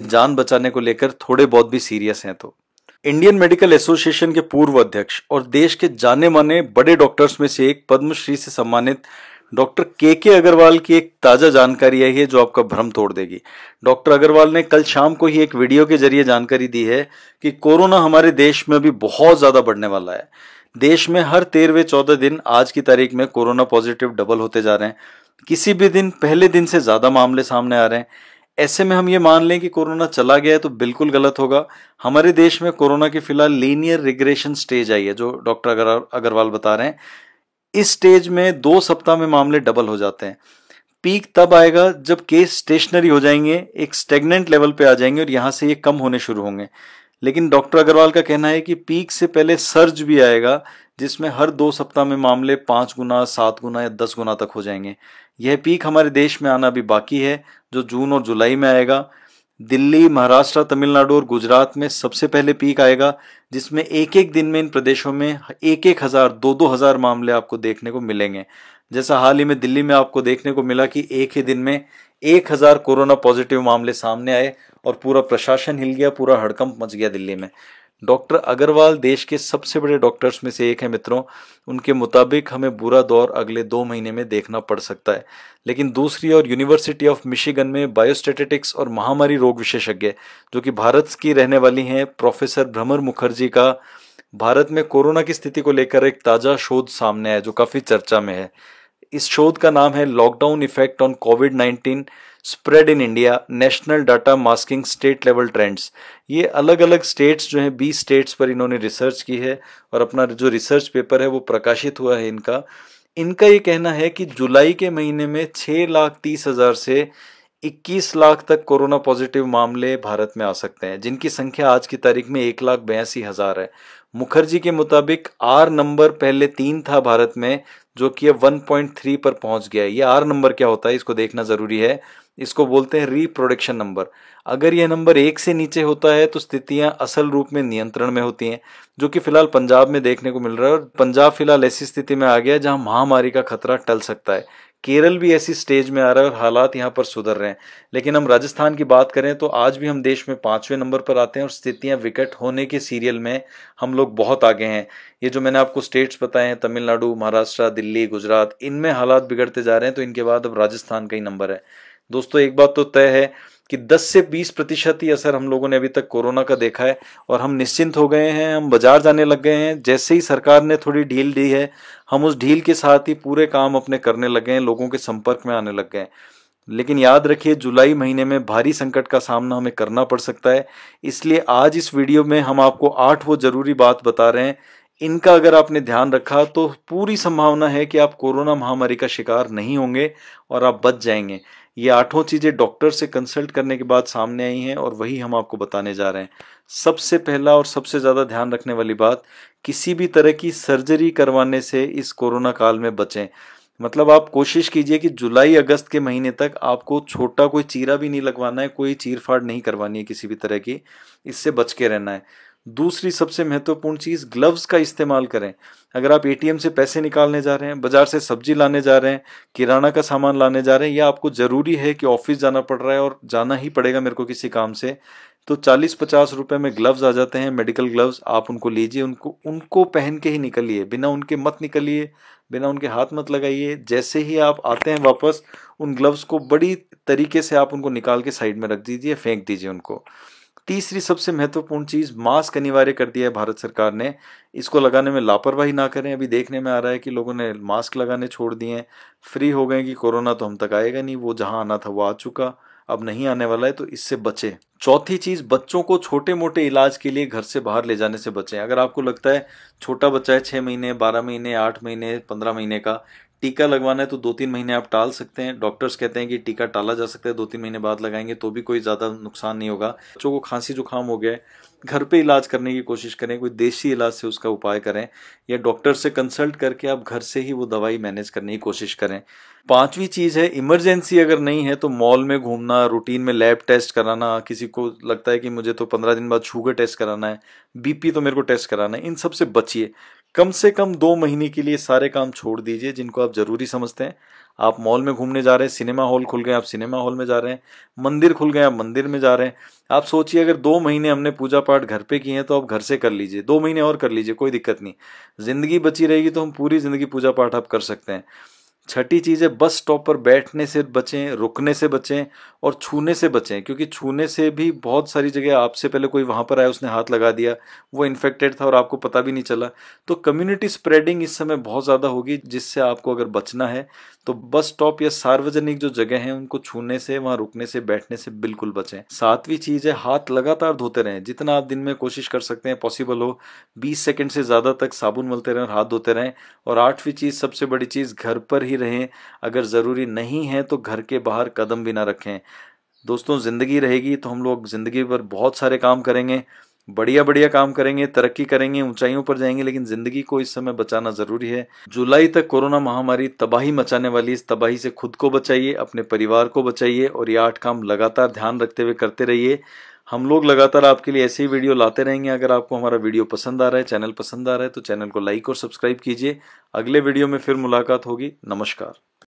जान बचाने को लेकर थोड़े बहुत भी सीरियस हैं तो इंडियन मेडिकल एसोसिएशन के पूर्व अध्यक्ष और देश के जाने माने बड़े डॉक्टर्स में से एक पद्मश्री से सम्मानित डॉक्टर के के अग्रवाल की एक ताज़ा जानकारी आई है जो आपका भ्रम तोड़ देगी डॉक्टर अग्रवाल ने कल शाम को ही एक वीडियो के जरिए जानकारी दी है कि कोरोना हमारे देश में अभी बहुत ज़्यादा बढ़ने वाला है देश में हर तेरहवे चौदह दिन आज की तारीख में कोरोना पॉजिटिव डबल होते जा रहे हैं किसी भी दिन पहले दिन से ज़्यादा मामले सामने आ रहे हैं ऐसे में हम ये मान लें कि कोरोना चला गया है तो बिल्कुल गलत होगा हमारे देश में कोरोना की फिलहाल लीनियर रिग्रेशन स्टेज आई है जो डॉक्टर अग्रवाल बता रहे हैं इस स्टेज में दो सप्ताह में मामले डबल हो जाते हैं पीक तब आएगा जब केस स्टेशनरी हो जाएंगे एक स्टेगनेंट लेवल पे आ जाएंगे और यहां से ये कम होने शुरू होंगे लेकिन डॉक्टर अग्रवाल का कहना है कि पीक से पहले सर्ज भी आएगा जिसमें हर दो सप्ताह में मामले पांच गुना सात गुना या दस गुना तक हो जाएंगे यह पीक हमारे देश में आना भी बाकी है जो जून और जुलाई में आएगा दिल्ली महाराष्ट्र तमिलनाडु और गुजरात में सबसे पहले पीक आएगा जिसमें एक एक दिन में इन प्रदेशों में एक एक हज़ार दो दो हज़ार मामले आपको देखने को मिलेंगे जैसा हाल ही में दिल्ली में आपको देखने को मिला कि एक ही दिन में एक हजार कोरोना पॉजिटिव मामले सामने आए और पूरा प्रशासन हिल गया पूरा हड़कंप मच गया दिल्ली में डॉक्टर अग्रवाल देश के सबसे बड़े डॉक्टर्स में से एक है मित्रों उनके मुताबिक हमें बुरा दौर अगले दो महीने में देखना पड़ सकता है लेकिन दूसरी ओर यूनिवर्सिटी ऑफ मिशिगन में बायोस्टेटिक्स और महामारी रोग विशेषज्ञ जो कि भारत की रहने वाली हैं प्रोफेसर भ्रमर मुखर्जी का भारत में कोरोना की स्थिति को लेकर एक ताज़ा शोध सामने आया जो काफ़ी चर्चा में है इस शोध का नाम है lockdown effect on covid 19 spread in India national data masking state level trends ये अलग अलग स्टेट्स जो हैं 20 स्टेट्स पर इन्होंने रिसर्च की है और अपना जो रिसर्च पेपर है वो प्रकाशित हुआ है इनका इनका ये कहना है कि जुलाई के महीने में छः लाख तीस हज़ार से 21 लाख तक कोरोना पॉजिटिव मामले भारत में आ सकते हैं जिनकी संख्या आज की तारीख में एक लाख बयासी हज़ार है मुखर्जी के मुताबिक आर नंबर पहले तीन था भारत में जो कि अब 1.3 पर पहुंच गया है ये आर नंबर क्या होता है इसको देखना ज़रूरी है इसको बोलते हैं रिप्रोडक्शन नंबर अगर यह नंबर एक से नीचे होता है तो स्थितियां असल रूप में नियंत्रण में होती हैं जो कि फिलहाल पंजाब में देखने को मिल रहा है और पंजाब फिलहाल ऐसी स्थिति में आ गया जहां महामारी का खतरा टल सकता है केरल भी ऐसी स्टेज में आ रहा है और हालात यहाँ पर सुधर रहे हैं लेकिन हम राजस्थान की बात करें तो आज भी हम देश में पाँचवें नंबर पर आते हैं और स्थितियाँ विकट होने के सीरियल में हम लोग बहुत आगे हैं ये जो मैंने आपको स्टेट्स बताए हैं तमिलनाडु महाराष्ट्र दिल्ली गुजरात इनमें हालात बिगड़ते जा रहे हैं तो इनके बाद अब राजस्थान का ही नंबर है दोस्तों एक बात तो तय है कि 10 से 20 प्रतिशत ही असर हम लोगों ने अभी तक कोरोना का देखा है और हम निश्चिंत हो गए हैं हम बाजार जाने लग गए हैं जैसे ही सरकार ने थोड़ी ढील दी है हम उस ढील के साथ ही पूरे काम अपने करने लगे हैं लोगों के संपर्क में आने लग गए हैं लेकिन याद रखिए जुलाई महीने में भारी संकट का सामना हमें करना पड़ सकता है इसलिए आज इस वीडियो में हम आपको आठ वो जरूरी बात बता रहे हैं इनका अगर आपने ध्यान रखा तो पूरी संभावना है कि आप कोरोना महामारी का शिकार नहीं होंगे और आप बच जाएंगे ये आठों चीज़ें डॉक्टर से कंसल्ट करने के बाद सामने आई हैं और वही हम आपको बताने जा रहे हैं सबसे पहला और सबसे ज़्यादा ध्यान रखने वाली बात किसी भी तरह की सर्जरी करवाने से इस कोरोना काल में बचें मतलब आप कोशिश कीजिए कि जुलाई अगस्त के महीने तक आपको छोटा कोई चीरा भी नहीं लगवाना है कोई चीर फाड़ नहीं करवानी है किसी भी तरह की इससे बच के रहना है दूसरी सबसे महत्वपूर्ण चीज़ ग्लव्स का इस्तेमाल करें अगर आप एटीएम से पैसे निकालने जा रहे हैं बाजार से सब्जी लाने जा रहे हैं किराना का सामान लाने जा रहे हैं या आपको ज़रूरी है कि ऑफिस जाना पड़ रहा है और जाना ही पड़ेगा मेरे को किसी काम से तो चालीस पचास रुपये में ग्लव्स आ जाते हैं मेडिकल ग्लव्स आप उनको लीजिए उनको उनको पहन के ही निकलिए बिना उनके मत निकलिए बिना उनके हाथ मत लगाइए जैसे ही आप आते हैं वापस उन ग्लव्स को बड़ी तरीके से आप उनको निकाल के साइड में रख दीजिए फेंक दीजिए उनको तीसरी सबसे महत्वपूर्ण चीज़ मास्क अनिवार्य कर दिया है भारत सरकार ने इसको लगाने में लापरवाही ना करें अभी देखने में आ रहा है कि लोगों ने मास्क लगाने छोड़ दिए हैं फ्री हो गए कि कोरोना तो हम तक आएगा नहीं वो जहां आना था वो आ चुका अब नहीं आने वाला है तो इससे बचे चौथी चीज़ बच्चों को छोटे मोटे इलाज के लिए घर से बाहर ले जाने से बचें अगर आपको लगता है छोटा बच्चा है छह महीने बारह महीने आठ महीने पंद्रह महीने का टीका लगवाना है तो दो तीन महीने आप टाल सकते हैं डॉक्टर्स कहते हैं कि टीका टाला जा सकता है दो तीन महीने बाद लगाएंगे तो भी कोई ज़्यादा नुकसान नहीं होगा बच्चों को खांसी जुकाम हो गया है घर पे इलाज करने की कोशिश करें कोई देसी इलाज से उसका उपाय करें या डॉक्टर से कंसल्ट करके आप घर से ही वो दवाई मैनेज करने की कोशिश करें पांचवी चीज है इमरजेंसी अगर नहीं है तो मॉल में घूमना रूटीन में लैब टेस्ट कराना किसी को लगता है कि मुझे तो पंद्रह दिन बाद शुगर टेस्ट कराना है बीपी तो मेरे को टेस्ट कराना है इन सब से बचिए कम से कम दो महीने के लिए सारे काम छोड़ दीजिए जिनको आप ज़रूरी समझते हैं आप मॉल में घूमने जा रहे हैं सिनेमा हॉल खुल गए आप सिनेमा हॉल में जा रहे हैं मंदिर खुल गए आप मंदिर में जा रहे हैं आप सोचिए अगर दो महीने हमने पूजा पाठ घर पे किए हैं तो आप घर से कर लीजिए दो महीने और कर लीजिए कोई दिक्कत नहीं ज़िंदगी बची रहेगी तो हम पूरी ज़िंदगी पूजा पाठ आप कर सकते हैं छठी चीज़ है बस स्टॉप पर बैठने से बचें रुकने से बचें और छूने से बचें क्योंकि छूने से भी बहुत सारी जगह आपसे पहले कोई वहां पर आया उसने हाथ लगा दिया वो इन्फेक्टेड था और आपको पता भी नहीं चला तो कम्युनिटी स्प्रेडिंग इस समय बहुत ज़्यादा होगी जिससे आपको अगर बचना है तो बस स्टॉप या सार्वजनिक जो जगह है उनको छूने से वहां रुकने से बैठने से बिल्कुल बचें सातवीं चीज़ है हाथ लगातार धोते रहें जितना आप दिन में कोशिश कर सकते हैं पॉसिबल हो बीस सेकेंड से ज़्यादा तक साबुन मलते रहें और हाथ धोते रहें और आठवीं चीज़ सबसे बड़ी चीज़ घर पर ही ही रहें अगर ज़रूरी नहीं है तो घर के बाहर कदम भी ना रखें दोस्तों ज़िंदगी रहेगी तो हम लोग ज़िंदगी पर बहुत सारे काम करेंगे बढ़िया बढ़िया काम करेंगे तरक्की करेंगे ऊंचाइयों पर जाएंगे लेकिन ज़िंदगी को इस समय बचाना ज़रूरी है जुलाई तक कोरोना महामारी तबाही मचाने वाली इस तबाही से खुद को बचाइए अपने परिवार को बचाइए और ये आठ काम लगातार ध्यान रखते हुए करते रहिए हम लोग लगातार आपके लिए ऐसे ही वीडियो लाते रहेंगे अगर आपको हमारा वीडियो पसंद आ रहा है चैनल पसंद आ रहा है तो चैनल को लाइक और सब्सक्राइब कीजिए अगले वीडियो में फिर मुलाकात होगी नमस्कार